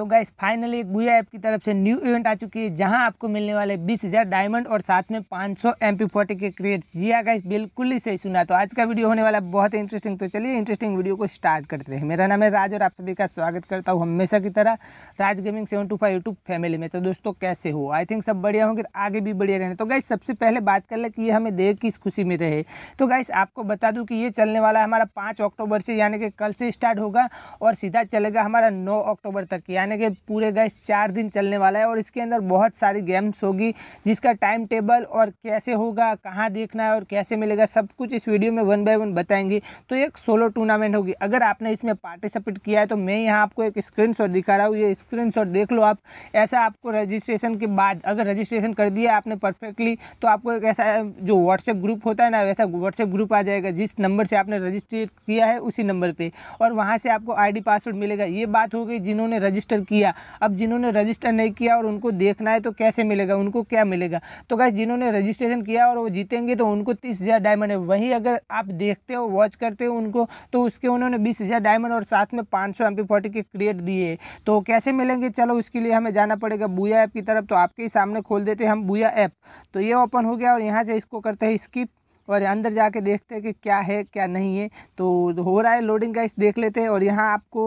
तो guys finally गुया app की तरफ से न्यू इवेंट आ चुकी है जहां आपको मिलने वाले बीस हज़ार डायमंड और साथ में पांच सौ एम पी फोर्टी के क्रिएट जी आ हाँ गाइस बिल्कुल ही सही सुना तो आज का वीडियो होने वाला बहुत इंटरेस्टिंग तो चलिए इंटरेस्टिंग वीडियो को स्टार्ट करते हैं मेरा नाम है राज और आप सभी का स्वागत करता हूँ हमेशा की तरह Raj gaming seven two five YouTube family में तो दोस्तों कैसे हो आई थिंक सब बढ़िया होंगे आगे भी बढ़िया रहने तो गाइस सबसे पहले बात कर ले कि ये हमें देख किस खुशी में रहे तो गाइस आपको बता दूँ कि ये चलने वाला हमारा पाँच अक्टूबर से यानी कि कल से स्टार्ट होगा और सीधा चलेगा हमारा नौ अक्टूबर तक यानी यानी कि पूरे गैस चार दिन चलने वाला है और इसके अंदर बहुत सारी गेम्स होगी जिसका टाइम टेबल और कैसे होगा कहाँ देखना है और कैसे मिलेगा सब कुछ इस वीडियो में वन बाय वन बताएंगे तो एक सोलो टूर्नामेंट होगी अगर आपने इसमें पार्टिसिपेट किया है तो मैं यहाँ आपको एक स्क्रीन दिखा रहा हूँ ये स्क्रीन देख लो आप ऐसा आपको रजिस्ट्रेशन के बाद अगर रजिस्ट्रेशन कर दिया आपने परफेक्टली तो आपको एक ऐसा जो व्हाट्सएप ग्रुप होता है ना वैसा व्हाट्सएप ग्रुप आ जाएगा जिस नंबर से आपने रजिस्ट्रेट किया है उसी नंबर पर और वहाँ से आपको आई पासवर्ड मिलेगा ये बात हो गई जिन्होंने रजिस्टर रजिस्टर किया अब जिन्होंने रजिस्टर नहीं किया और उनको देखना है तो कैसे मिलेगा उनको क्या मिलेगा तो गैस जिन्होंने रजिस्ट्रेशन किया और वो जीतेंगे तो उनको तीस हज़ार डायमंड है वहीं अगर आप देखते हो वॉच करते हो उनको तो उसके उन्होंने बीस हज़ार डायमंड और साथ में पाँच सौ के क्रिएट दिए तो कैसे मिलेंगे चलो उसके लिए हमें जाना पड़ेगा बूया ऐप की तरफ तो आपके ही सामने खोल देते हैं हम बूया ऐप तो ये ओपन हो गया और यहाँ से इसको करते हैं स्किप और अंदर जाके देखते हैं कि क्या है क्या नहीं है तो हो रहा है लोडिंग का इस देख लेते हैं और यहाँ आपको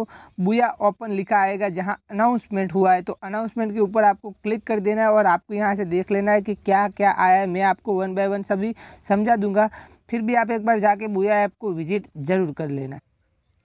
बुया ओपन लिखा आएगा जहाँ अनाउंसमेंट हुआ है तो अनाउंसमेंट के ऊपर आपको क्लिक कर देना है और आपको यहाँ से देख लेना है कि क्या क्या आया है मैं आपको वन बाय वन सभी समझा दूंगा फिर भी आप एक बार जाके बुया ऐप को विजिट ज़रूर कर लेना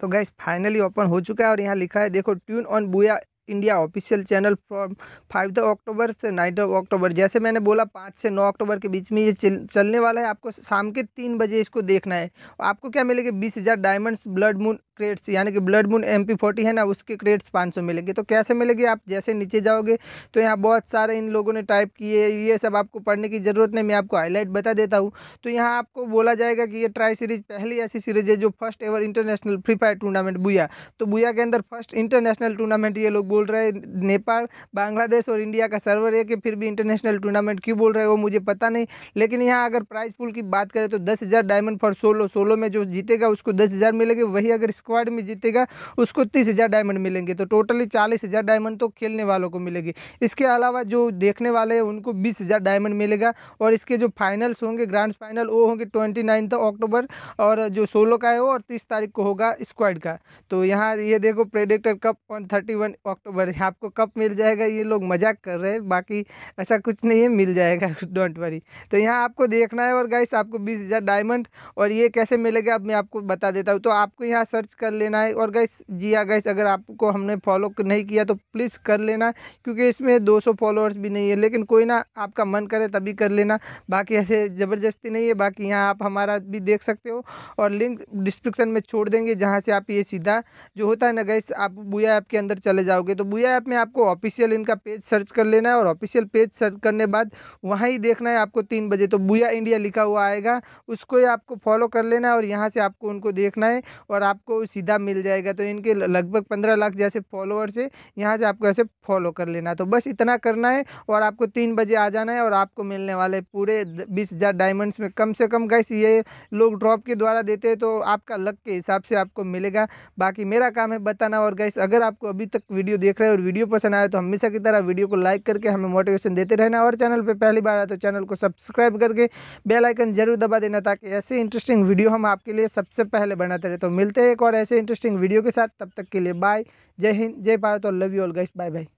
तो गैस फाइनली ओपन हो चुका है और यहाँ लिखा है देखो tune on Booyah India official channel from five October से नाइन अक्टूबर जैसे मैंने बोला पाँच से नौ अक्टूबर के बीच में ये चलने वाला है आपको शाम के तीन बजे इसको देखना है आपको क्या मिलेगा बीस हज़ार डायमंड्स ब्लड मून क्रेट्स यानी कि ब्लड मून एम पी है ना उसके क्रेट्स पाँच सौ मिलेंगे तो कैसे मिलेगी आप जैसे नीचे जाओगे तो यहाँ बहुत सारे इन लोगों ने टाइप किए ये सब आपको पढ़ने की ज़रूरत नहीं मैं आपको हाईलाइट बता देता हूँ तो यहाँ आपको बोला जाएगा कि ये ट्राई सीरीज पहली ऐसी सीरीज है जो first ever international free fire tournament booyah तो बुया के अंदर फर्स्ट इंटरनेशनल टूर्नामेंट ये लोग बोल रहे हैं नेपाल बांग्लादेश और इंडिया का सर्वर है कि फिर भी इंटरनेशनल टूर्नामेंट क्यों बोल रहे हैं वो मुझे पता नहीं लेकिन यहाँ अगर प्राइज पुल की बात करें तो दस डायमंड फॉर सोलो सोलो में जो जीतेगा उसको दस मिलेगी वही अगर स्क्वाड में जीतेगा उसको तीस हज़ार डायमंड मिलेंगे तो टोटली चालीस हज़ार डायमंड तो खेलने वालों को मिलेगी इसके अलावा जो देखने वाले हैं उनको बीस हज़ार डायमंड मिलेगा और इसके जो फाइनल्स होंगे ग्रांड फाइनल वो होंगे ट्वेंटी नाइन्थ अक्टूबर और जो सोलो का है वो और तीस तारीख को होगा स्क्वाड का तो यहाँ ये देखो predictor cup on thirty one October आपको कप मिल जाएगा ये लोग मजाक कर रहे हैं बाकी ऐसा कुछ नहीं है मिल जाएगा डोंट वरी तो यहाँ आपको देखना है और गाइस आपको बीस हज़ार डायमंड और ये कैसे मिलेगा अब मैं आपको बता देता हूँ तो आपको यहाँ सर्च कर लेना है और गैस जी हाँ गैस अगर आपको हमने फॉलो नहीं किया तो प्लीज़ कर लेना क्योंकि इसमें 200 फॉलोअर्स भी नहीं है लेकिन कोई ना आपका मन करे तभी कर लेना बाकी ऐसे ज़बरदस्ती नहीं है बाकी यहाँ आप हमारा भी देख सकते हो और लिंक डिस्क्रिप्सन में छोड़ देंगे जहाँ से आप ये सीधा जो होता है ना गैस आप बुया ऐप के अंदर चले जाओगे तो बुया ऐप में आपको ऑफिशियल इनका पेज सर्च कर लेना है और ऑफिशियल पेज सर्च करने बाद वहाँ ही देखना है आपको तीन बजे तो बुया इंडिया लिखा हुआ आएगा उसको ही आपको फॉलो कर लेना है और यहाँ से आपको उनको देखना है और आपको सीधा मिल जाएगा तो इनके लगभग पंद्रह लाख जैसे फॉलोअर्स है यहाँ से आपको ऐसे फॉलो कर लेना तो बस इतना करना है और आपको तीन बजे आ जाना है और आपको मिलने वाले पूरे बीस हज़ार डायमंड्स में कम से कम गैस ये लोग ड्रॉप के द्वारा देते हैं तो आपका लक के हिसाब से आपको मिलेगा बाकी मेरा काम है बताना और गैस अगर आपको अभी तक वीडियो देख रहे हो और वीडियो पसंद आया तो हमेशा की तरह वीडियो को लाइक करके हमें मोटिवेशन देते रहना और चैनल पर पहली बार आया तो चैनल को सब्सक्राइब करके बेलाइकन जरूर दबा देना ताकि ऐसे इंटरेस्टिंग वीडियो हम आपके लिए सबसे पहले बनाते रहे तो मिलते हैं एक और ऐसे इंटरेस्टिंग वीडियो के साथ तब तक के लिए बाय जय हिंद जय भारत और love you all guys bye bye